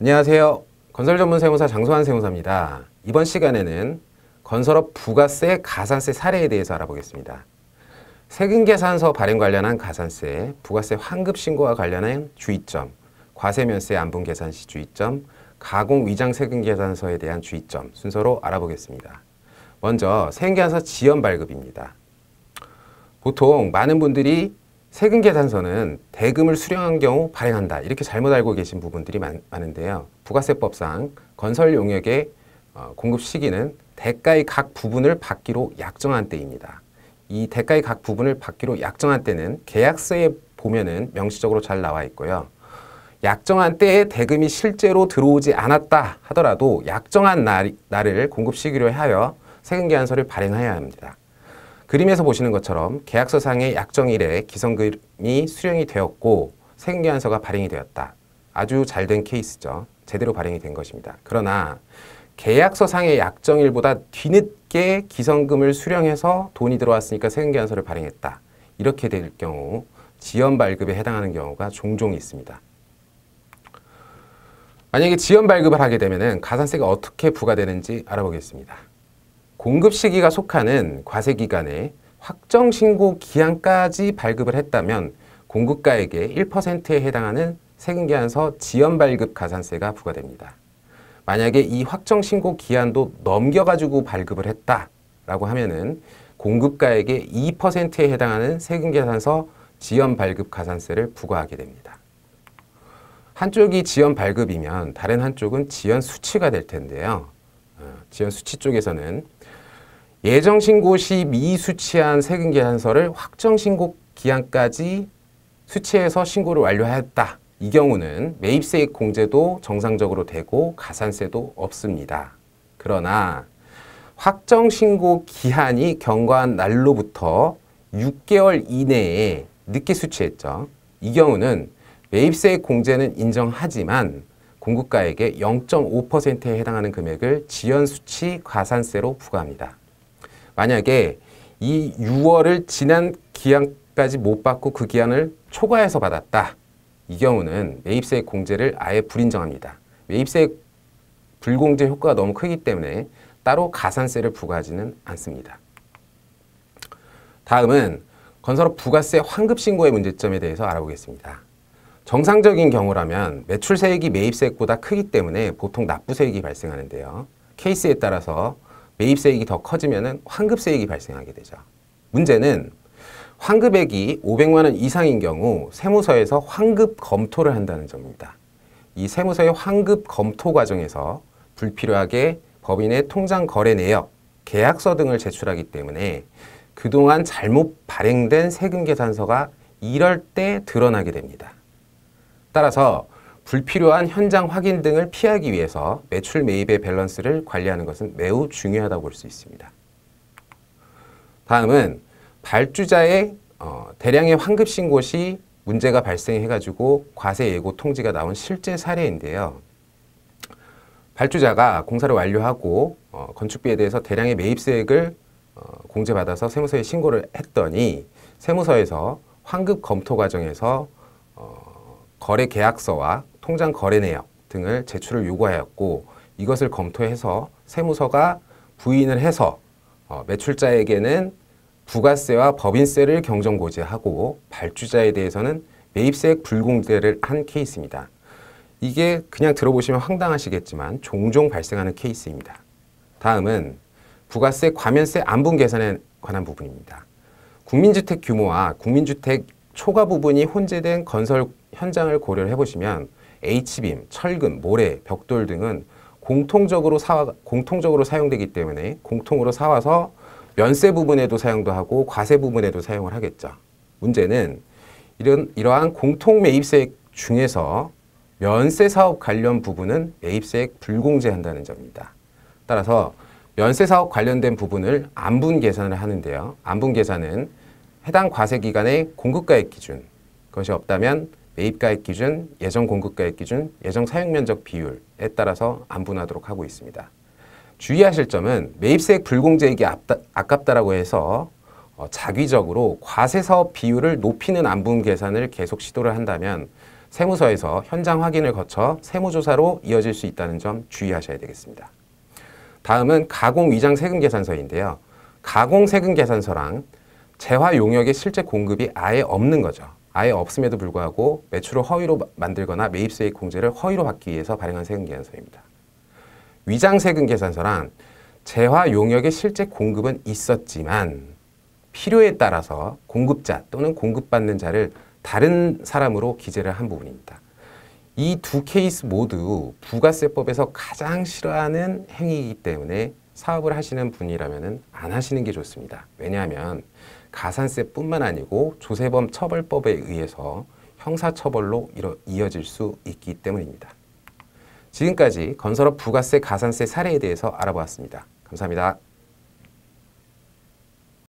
안녕하세요. 건설 전문 세무사 장소환 세무사입니다. 이번 시간에는 건설업 부가세, 가산세 사례에 대해서 알아보겠습니다. 세금계산서 발행 관련한 가산세, 부가세 환급 신고와 관련한 주의점, 과세면세 안분 계산 시 주의점, 가공 위장 세금 계산서에 대한 주의점 순서로 알아보겠습니다. 먼저 세금계산서 지연 발급입니다. 보통 많은 분들이 세금 계산서는 대금을 수령한 경우 발행한다 이렇게 잘못 알고 계신 부분들이 많, 은데요 부가세법상 건설 용역의 어, 공급 시기는 대가의 각 부분을 받기로 약정한 때입니다. 이 대가의 각 부분을 받기로 약정한 때는 계약서에 보면은 명시적으로 잘 나와 있고요. 약정한 때에 대금이 실제로 들어오지 않았다 하더라도 약정한 날, 날을 공급 시기로 하여 세금 계산서를 발행해야 합니다. 그림에서 보시는 것처럼 계약서상의 약정 일에 기성금이 수령이 되었고 세금계산서가 발행이 되었다. 아주 잘 된 케이스죠. 제대로 발행이 된 것입니다. 그러나 계약서상의 약정일보다 뒤늦게 기성금을 수령해서 돈이 들어왔으니까 세금계산서를 발행했다. 이렇게 될 경우 지연 발급에 해당하는 경우가 종종 있습니다. 만약에 지연 발급을 하게 되면 가산세가 어떻게 부과되는지 알아보겠습니다. 공급 시기가 속하는 과세 기간에 확정 신고 기한까지 발급을 했다면 공급가액의 1%에 해당하는 세금계산서 지연 발급 가산세가 부과됩니다. 만약에 이 확정 신고 기한도 넘겨가지고 발급을 했다라고 하면은 공급가액의 2%에 해당하는 세금계산서 지연 발급 가산세를 부과하게 됩니다. 한쪽이 지연 발급이면 다른 한쪽은 지연 수치가 될 텐데요. 어, 지연 수치 쪽에서는 예정신고 시 미수취한 세금계 산서를 확정신고 기한까지 수취해서 신고를 완료하였다. 이 경우는 매입세액 공제도 정상적으로 되고 가산세도 없습니다. 그러나 확정신고 기한이 경과한 날로부터 6개월 이내에 늦게 수취했죠. 이 경우는 매입세액 공제는 인정하지만 공급가액의 0.5%에 해당하는 금액을 지연 수취 가산세로 부과합니다. 만약에 이 6월을 지난 기한까지 못 받고 그 기한을 초과해서 받았다. 이 경우는 매입세 공제를 아예 불인정합니다. 매입세 불공제 효과가 너무 크기 때문에 따로 가산세를 부과하지는 않습니다. 다음은 건설업 부가세 환급 신고의 문제점에 대해서 알아보겠습니다. 정상적인 경우라면 매출세액이 매입세액보다 크기 때문에 보통 납부세액이 발생하는데요. 케이스에 따라서 매입세액이 더 커지면 환급세액이 발생하게 되죠. 문제는 환급액이 500만 원 이상인 경우 세무서에서 환급 검토를 한다는 점입니다. 이 세무서의 환급 검토 과정에서 불필요하게 법인의 통장 거래 내역, 계약서 등을 제출하기 때문에 그동안 잘못 발행된 세금 계산서가 이럴 때 드러나게 됩니다. 따라서 불필요한 현장 확인 등을 피하기 위해서 매출 매입의 밸런스를 관리하는 것은 매우 중요하다고 볼 수 있습니다. 다음은 발주자의 어, 대량의 환급 신고 시 문제가 발생해가지고 과세 예고 통지가 나온 실제 사례인데요. 발주자가 공사를 완료하고 어, 건축비에 대해서 대량의 매입세액을 어, 공제받아서 세무서에 신고를 했더니 세무서에서 환급 검토 과정에서 어, 거래 계약서와 통장 거래 내역 등을 제출을 요구하였고 이것을 검토해서 세무서가 부인을 해서 어, 매출자에게는 부가세와 법인세를 경정고지하고 발주자에 대해서는 매입세액 불공제를 한 케이스입니다. 이게 그냥 들어보시면 황당하시겠지만 종종 발생하는 케이스입니다. 다음은 부가세, 과면세 안분 계산에 관한 부분입니다. 국민주택 규모와 국민주택 초과 부분이 혼재된 건설 현장을 고려를 해보시면 H빔, 철근, 모래, 벽돌 등은 공통적으로 사 공통적으로 사용되기 때문에 공통으로 사와서 면세 부분에도 사용도 하고 과세 부분에도 사용을 하겠죠. 문제는 이런 이러한 공통 매입세액 중에서 면세 사업 관련 부분은 매입세액 불공제한다는 점입니다. 따라서 면세 사업 관련된 부분을 안분 계산을 하는데요. 안분 계산은 해당 과세 기간의 공급가액 기준 그것이 없다면 매입가액 기준, 예정 공급가액 기준, 예정 사용면적 비율에 따라서 안분하도록 하고 있습니다. 주의하실 점은 매입세액 불공제액이 아깝다라고 해서 어, 자기적으로 과세사업 비율을 높이는 안분 계산을 계속 시도를 한다면 세무서에서 현장 확인을 거쳐 세무조사로 이어질 수 있다는 점 주의하셔야 되겠습니다. 다음은 가공위장 세금계산서인데요. 가공세금계산서랑 재화 용역의 실제 공급이 아예 없는 거죠. 아예 없음에도 불구하고 매출을 허위로 만들거나 매입세액 공제를 허위로 받기 위해서 발행한 세금 계산서입니다. 위장 세금 계산서란 재화 용역의 실제 공급은 있었지만 필요에 따라서 공급자 또는 공급받는 자를 다른 사람으로 기재를 한 부분입니다. 이 두 케이스 모두 부가세법에서 가장 싫어하는 행위이기 때문에 사업을 하시는 분이라면 안 하시는 게 좋습니다. 왜냐하면 가산세뿐만 아니고 조세범 처벌법에 의해서 형사처벌로 이어질 수 있기 때문입니다. 지금까지 건설업 부가세 가산세 사례에 대해서 알아보았습니다. 감사합니다.